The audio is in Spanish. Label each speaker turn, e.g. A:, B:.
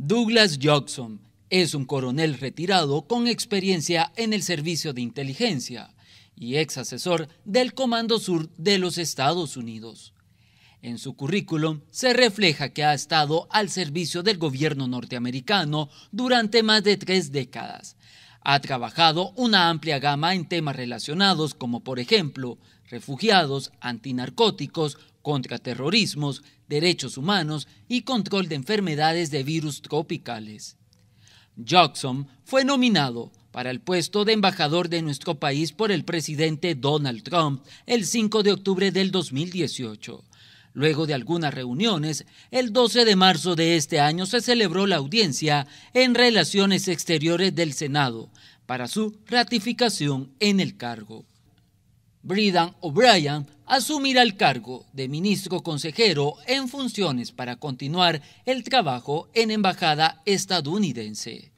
A: Douglas Jackson es un coronel retirado con experiencia en el servicio de inteligencia y ex asesor del Comando Sur de los Estados Unidos. En su currículum se refleja que ha estado al servicio del gobierno norteamericano durante más de tres décadas, ha trabajado una amplia gama en temas relacionados como por ejemplo refugiados, antinarcóticos, contraterrorismos, derechos humanos y control de enfermedades de virus tropicales. Jackson fue nominado para el puesto de embajador de nuestro país por el presidente Donald Trump el 5 de octubre del 2018. Luego de algunas reuniones, el 12 de marzo de este año se celebró la audiencia en Relaciones Exteriores del Senado para su ratificación en el cargo. Bridan O'Brien asumirá el cargo de ministro consejero en funciones para continuar el trabajo en Embajada estadounidense.